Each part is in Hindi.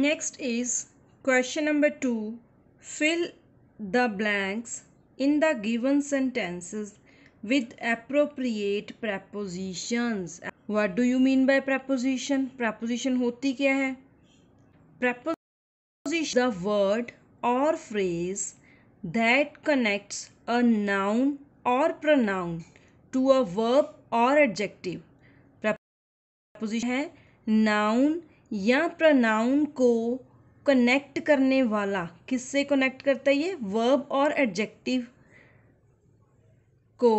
Next is question number 2. Fill the blanks in the given sentences with appropriate prepositions. What do you mean by preposition? Preposition होती क्या है Preposition the word or phrase that connects a noun or pronoun to a verb or adjective. Preposition है noun या प्रनाउन को कनेक्ट करने वाला किससे कनेक्ट करता है ये वर्ब और एडजेक्टिव को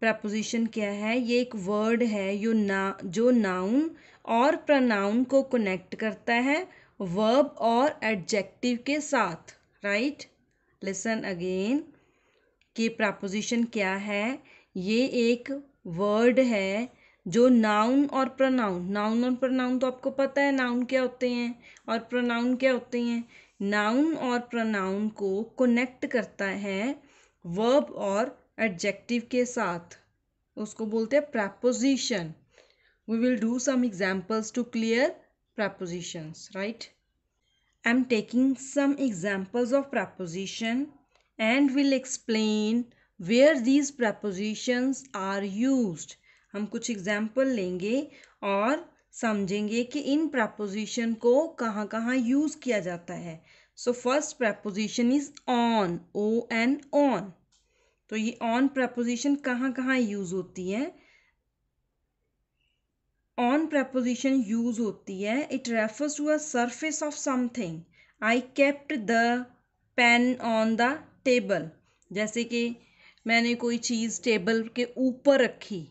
प्रपोजिशन क्या है ये एक वर्ड है यो ना जो नाउन और प्रनाउन को कनेक्ट करता है वर्ब और एडजेक्टिव के साथ राइट लिसन अगेन कि प्रपोजिशन क्या है ये एक वर्ड है जो नाउन और प्रोनाउन नाउन और प्रोनाउन तो आपको पता है नाउन क्या होते हैं और प्रोनाउन क्या होते हैं नाउन और प्रनाउन को कनेक्ट करता है वर्ब और एडजेक्टिव के साथ उसको बोलते हैं preposition we will do some examples to clear prepositions right I am taking some examples of preposition and will explain where these prepositions are used हम कुछ एग्जाम्पल लेंगे और समझेंगे कि इन प्रपोजिशन को कहाँ कहाँ यूज़ किया जाता है so first preposition is on O N on तो ये ऑन प्रपोजिशन कहाँ कहाँ यूज़ होती है ऑन प्रपोजिशन यूज़ होती है it refers to a surface of something I kept the pen on the table जैसे कि मैंने कोई चीज़ टेबल के ऊपर रखी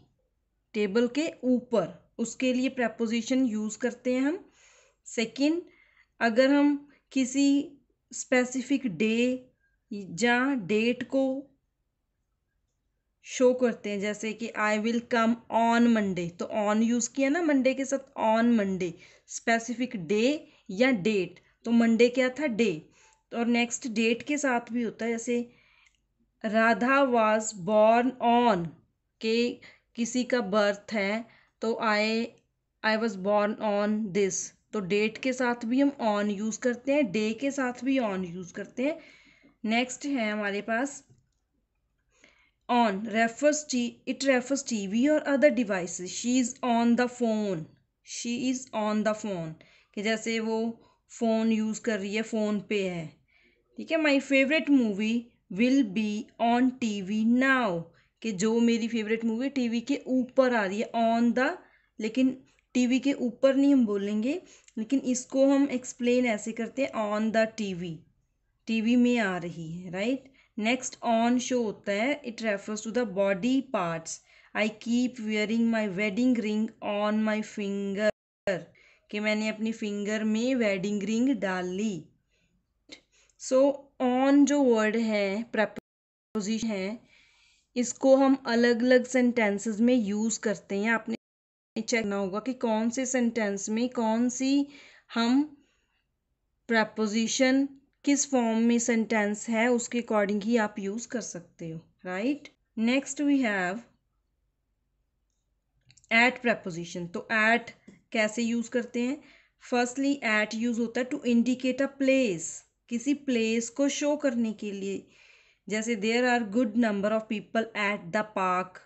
टेबल के ऊपर उसके लिए प्रपोजिशन यूज़ करते हैं हम सेकेंड अगर हम किसी स्पेसिफिक डे या डेट को शो करते हैं जैसे कि I will come on Monday तो ऑन यूज़ किया ना मंडे के साथ ऑन मंडे स्पेसिफिक डे या डेट तो मंडे क्या था डे तो और नेक्स्ट डेट के साथ भी होता है जैसे राधा वाज बॉर्न ऑन के किसी का बर्थ है तो I I was born on this तो डेट के साथ भी हम ऑन यूज़ करते हैं डे के साथ भी ऑन यूज़ करते हैं नेक्स्ट है हमारे पास on refers to it refers TV और other device she is on the phone she is on the phone कि जैसे वो फ़ोन यूज़ कर रही है फ़ोन पे है ठीक है my favourite movie will be on TV now कि जो मेरी फेवरेट मूवी टीवी के ऊपर आ रही है ऑन द लेकिन टीवी के ऊपर नहीं हम बोलेंगे लेकिन इसको हम एक्सप्लेन ऐसे करते हैं ऑन द टीवी टीवी में आ रही है राइट नेक्स्ट ऑन शो होता है it refers to the body parts I keep wearing my wedding ring on my finger कि मैंने अपनी फिंगर में वेडिंग रिंग डाल ली सो so, ऑन जो वर्ड है प्रपोजिशन है इसको हम अलग अलग सेंटेंसेस में यूज़ करते हैं आपने चेक करना होगा कि कौन से सेंटेंस में कौन सी हम प्रपोजिशन किस फॉर्म में सेंटेंस है उसके अकॉर्डिंग ही आप यूज़ कर सकते हो right next we have at preposition तो एट कैसे यूज़ करते हैं फर्स्टली एट यूज़ होता है टू इंडिकेट अ प्लेस किसी प्लेस को शो करने के लिए जैसे there are good number of people at the park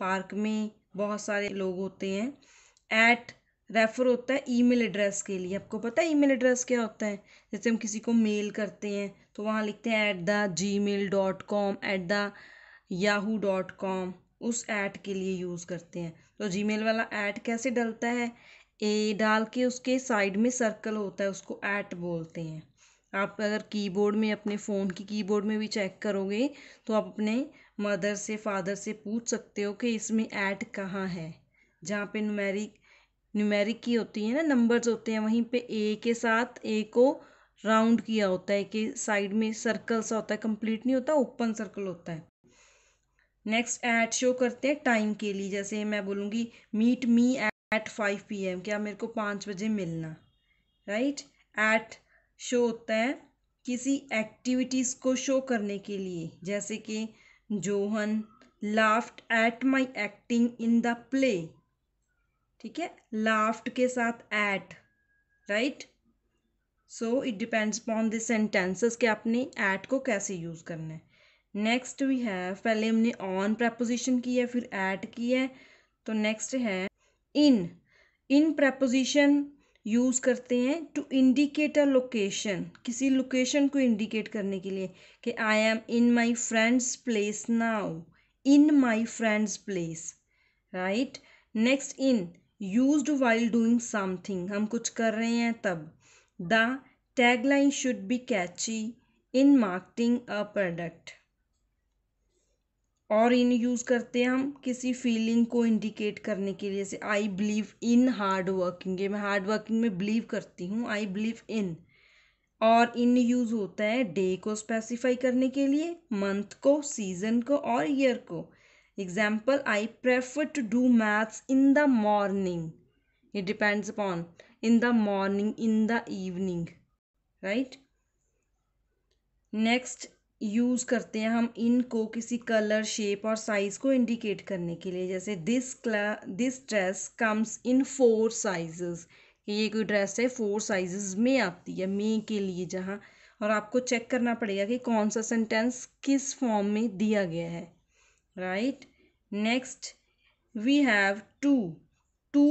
park में बहुत सारे लोग होते हैं एट रेफर होता है ईमेल एड्रेस के लिए आपको पता है ईमेल एड्रेस क्या होता है जैसे हम किसी को मेल करते हैं तो वहाँ लिखते हैं at the Gmail dot com at the Yahoo dot com उस ऐट के लिए यूज़ करते हैं तो जी मेल वाला ऐट कैसे डलता है ए डाल के उसके साइड में सर्कल होता है उसको ऐट बोलते हैं आप अगर कीबोर्ड में अपने फ़ोन की कीबोर्ड में भी चेक करोगे तो आप अपने मदर से फ़ादर से पूछ सकते हो कि इसमें ऐड कहाँ है जहाँ पे नुमेरिक नुमेरिक की होती है ना नंबर्स होते हैं वहीं पे ए के साथ ए को राउंड किया होता है कि साइड में सर्कल सा होता है कंप्लीट नहीं होता ओपन सर्कल होता है नेक्स्ट ऐड शो करते हैं टाइम के लिए जैसे मैं बोलूँगी meet me at five PM क्या मेरे को पाँच बजे मिलना राइट right? एट शो होता है किसी एक्टिविटीज़ को शो करने के लिए जैसे कि John laughed at my acting in the play ठीक है लाफ्ट के साथ at right so it depends upon the sentences कि आपने एट को कैसे यूज़ करना है नेक्स्ट भी है पहले हमने ऑन प्रपोजिशन की है फिर ऐट की है तो नेक्स्ट है इन इन प्रपोजिशन यूज़ करते हैं टू इंडिकेट अ लोकेशन किसी लोकेशन को इंडिकेट करने के लिए कि I am in my friends place now in my friends place right next in use while doing something हम कुछ कर रहे हैं तब the tagline should be catchy in marketing a product और इन यूज़ करते हैं हम किसी फीलिंग को इंडिकेट करने के लिए जैसे I believe in hard working ये मैं हार्ड वर्किंग में बिलीव करती हूँ आई बिलीव इन और इन यूज़ होता है डे को स्पेसिफाई करने के लिए मंथ को सीजन को और ईयर को example I prefer to do maths in the morning it depends upon in the morning in the evening right next use करते हैं हम इनको किसी कलर शेप और साइज़ को इंडिकेट करने के लिए जैसे दिस क्ला this dress comes in four sizes ये कोई ड्रेस है फोर साइजेस में आती है मे के लिए जहाँ और आपको चेक करना पड़ेगा कि कौन सा सेंटेंस किस फॉर्म में दिया गया है right next we have to to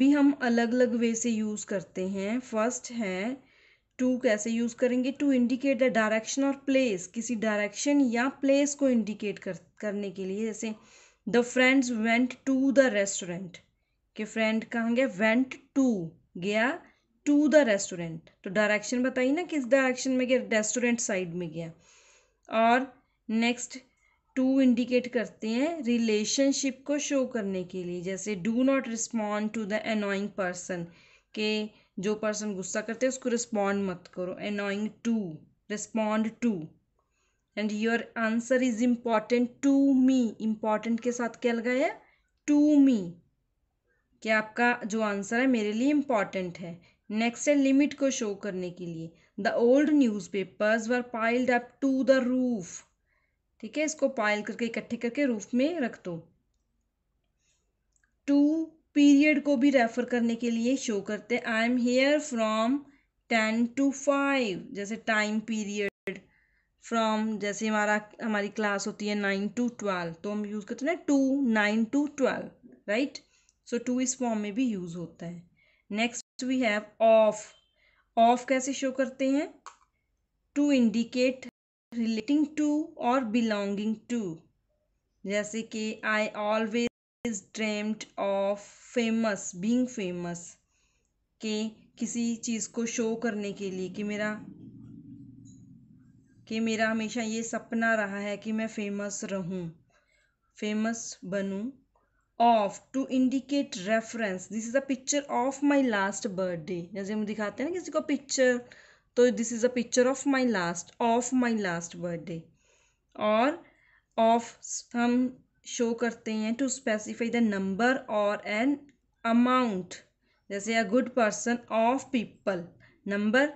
भी हम अलग अलग वे से यूज़ करते हैं फर्स्ट है टू कैसे यूज़ करेंगे टू इंडिकेट द डायरेक्शन और प्लेस किसी डायरेक्शन या प्लेस को इंडिकेट कर करने के लिए जैसे the friends went to the restaurant के फ्रेंड कहाँ गया वेंट टू गया टू द रेस्टोरेंट तो डायरेक्शन बताइए ना किस डायरेक्शन में गया रेस्टोरेंट साइड में गया और नेक्स्ट टू इंडिकेट करते हैं रिलेशनशिप को शो करने के लिए जैसे do not respond to the annoying person के जो पर्सन गुस्सा करते हैं उसको रिस्पॉन्ड मत करो annoying to respond to and your answer is important to me important के साथ क्या लगाया टू मी कि आपका जो आंसर है मेरे लिए इम्पॉर्टेंट है नेक्स्ट है लिमिट को शो करने के लिए the old newspapers were piled up to the roof ठीक है इसको पाइल करके इकट्ठे करके रूफ में रख दो टू पीरियड को भी रेफर करने के लिए शो करते हैं I am here from ten to five जैसे टाइम पीरियड फ्रॉम जैसे हमारा हमारी क्लास होती है नाइन टू ट्वेल्व तो हम यूज़ करते हैं ना to nine to twelve right so to इस फॉर्म में भी यूज़ होता है next we have of of कैसे शो करते हैं टू इंडिकेट रिलेटिंग टू और बिलोंगिंग टू जैसे कि I always is dreamed of famous being famous के किसी चीज़ को शो करने के लिए कि मेरा कि मेरा हमेशा ये सपना रहा है कि मैं फेमस रहूं फेमस बनूं of to indicate reference this is a picture of my last birthday जैसे हम दिखाते हैं ना किसी को पिक्चर तो this is a picture of my last of my last birthday और ऑफ हम शो करते हैं टू स्पेसिफाई द नंबर और एन अमाउंट जैसे a good person of people number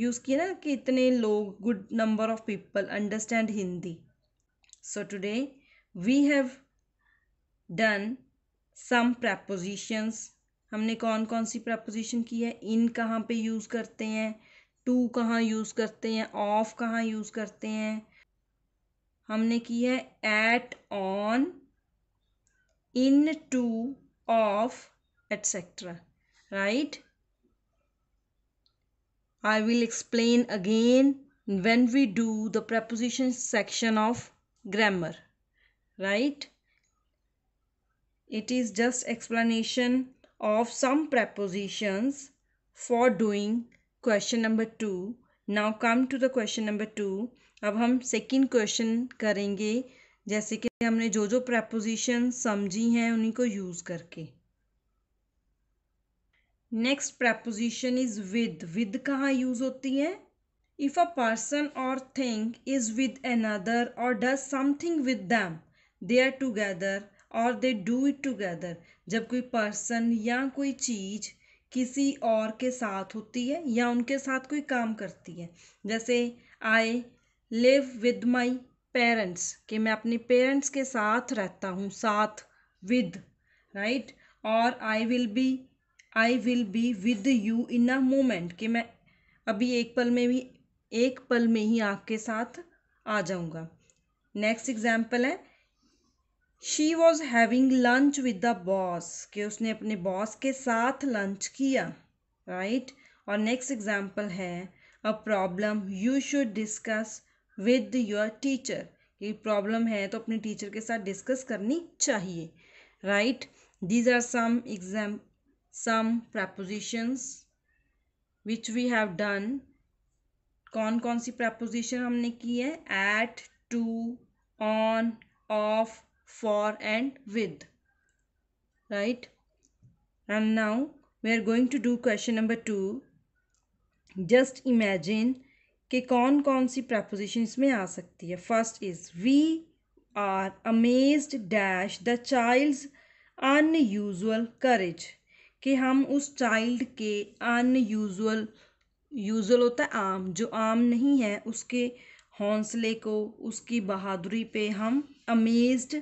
use किया ना कि इतने लोग good number of people understand Hindi so today we have done some prepositions हमने कौन कौन सी प्रपोजिशन की है इन कहाँ पे यूज़ करते हैं टू कहाँ यूज़ करते हैं ऑफ कहाँ यूज़ करते हैं हमने की है at on in to of etcetera right I will explain again when we do the preposition section of grammar right it is just explanation of some prepositions for doing question number two now come to the question number two अब हम सेकेंड क्वेश्चन करेंगे जैसे कि हमने जो जो प्रपोजिशन समझी हैं उन्हीं को यूज़ करके next preposition is with with कहाँ यूज़ होती है इफ़ अ पर्सन और थिंग इज़ विद अनदर और does something with them they are together और दे डू इट टूगैदर जब कोई पर्सन या कोई चीज़ किसी और के साथ होती है या उनके साथ कोई काम करती है जैसे I live with my parents कि मैं अपने पेरेंट्स के साथ रहता हूँ साथ विद राइट और I will be I will be with you in a moment कि मैं अभी एक पल में भी एक पल में ही आपके साथ आ जाऊँगा नेक्स्ट एग्जाम्पल है she was having lunch with the boss कि उसने अपने बॉस के साथ लंच किया राइट right? और नेक्स्ट एग्जाम्पल है a problem you should discuss with your teacher ये प्रॉब्लम है तो अपने टीचर के साथ डिस्कस करनी चाहिए right these are some exam some prepositions which we have done कौन कौन सी प्रपोजिशन हमने की है at to on of for and with right and now we are going to do question number 2 just imagine ke kon kon si preposition इसमें aa sakti hai first is we are amazed dash the child's unusual courage कि हम उस चाइल्ड के अनयूजुअल यूजल होता है आम जो आम नहीं है उसके हौसले को उसकी बहादुरी पे हम अमेज्ड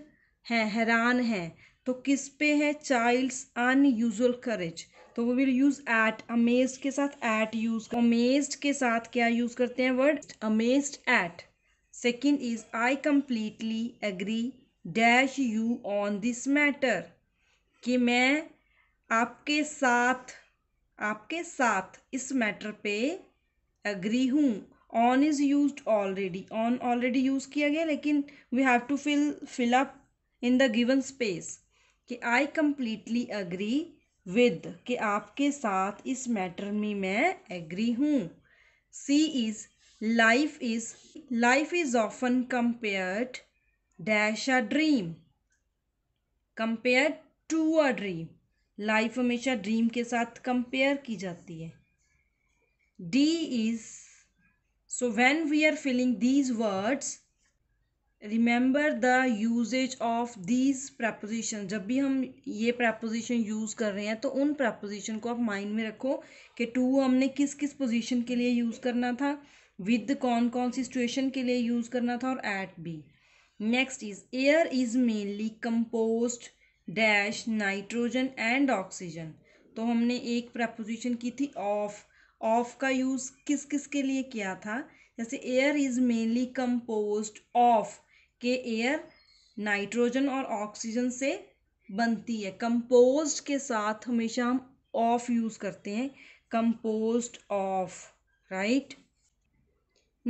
हैं हैरान हैं तो किस पे है चाइल्ड्स अनयूजल करेज तो we will use at amaze के साथ एट यूज अमेज के साथ क्या यूज करते हैं word amaze at second is I completely agree dash you on this matter कि मैं आपके साथ आपके साथ इस मैटर पे एग्री हूँ on is use already on already use किया गया लेकिन we have to fill fill up in the given space कि आई कम्प्लीटली अग्री विद कि आपके साथ इस मैटर में मैं एग्री हूँ C is life is life is often compared dash a dream compare to a dream life हमेशा ड्रीम के साथ कंपेयर की जाती है D is so when we are feeling these words remember the usages of these preposition जब भी हम ये प्रपोजिशन यूज़ कर रहे हैं तो उन प्रपोजिशन को आप माइंड में रखो कि टू हमने किस किस पोजिशन के लिए यूज़ करना था विद कौन कौन सी सिचुएशन के लिए यूज़ करना था और at B next is air is mainly compose dash nitrogen and oxygen तो हमने एक प्रपोजिशन की थी ऑफ ऑफ का यूज़ किस किस के लिए किया था जैसे air is mainly compose of कि एयर नाइट्रोजन और ऑक्सीजन से बनती है कंपोस्ट के साथ हमेशा हम ऑफ यूज़ करते हैं composed of right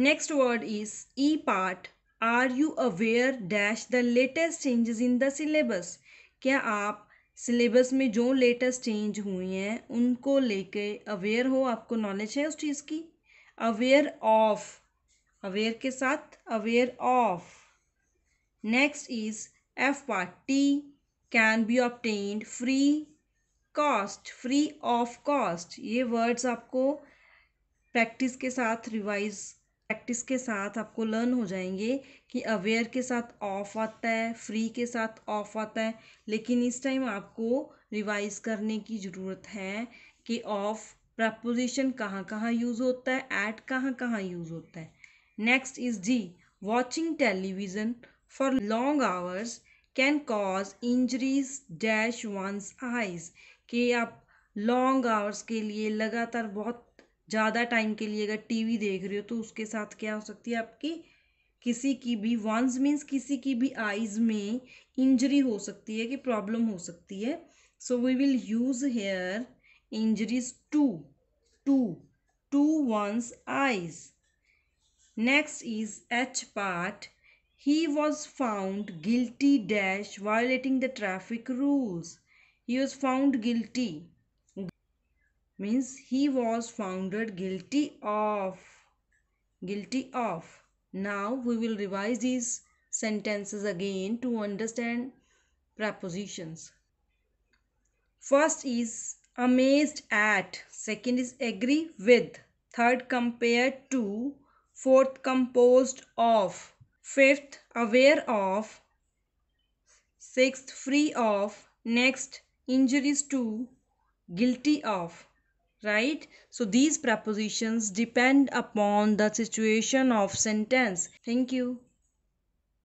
next word is E part are you aware dash the latest changes in the syllabus क्या आप सिलेबस में जो लेटेस्ट चेंज हुई हैं उनको लेके अवेयर हो आपको नॉलेज है उस चीज़ की अवेयर ऑफ अवेयर के साथ aware of Next is t can be obtained free cost, free of cost. ये words आपको प्रैक्टिस के साथ रिवाइज प्रैक्टिस के साथ आपको लर्न हो जाएंगे कि अवेयर के साथ ऑफ आता है फ्री के साथ ऑफ आता है लेकिन इस टाइम आपको रिवाइज करने की ज़रूरत है कि ऑफ प्रपोजिशन कहाँ कहाँ यूज़ होता है एट कहाँ कहाँ यूज़ होता है next is G watching television for long hours can cause injuries dash one's eyes कि आप लॉन्ग आवर्स के लिए लगातार बहुत ज़्यादा टाइम के लिए अगर वी देख रहे हो तो उसके साथ क्या हो सकती है आपकी किसी की भी वंस मीन्स किसी की भी आइज में इंजरी हो सकती है कि प्रॉब्लम हो सकती है so we will use here injuries to to to one's eyes next is H part He was found guilty dash violating the traffic rules. He was found guilty means he was found guilty of guilty of now we will revise these sentences again to understand prepositions first is amazed at second is agree with third compare to fourth composed of fifth aware of sixth free of next injuries to guilty of right so these prepositions depend upon the situation of sentence thank you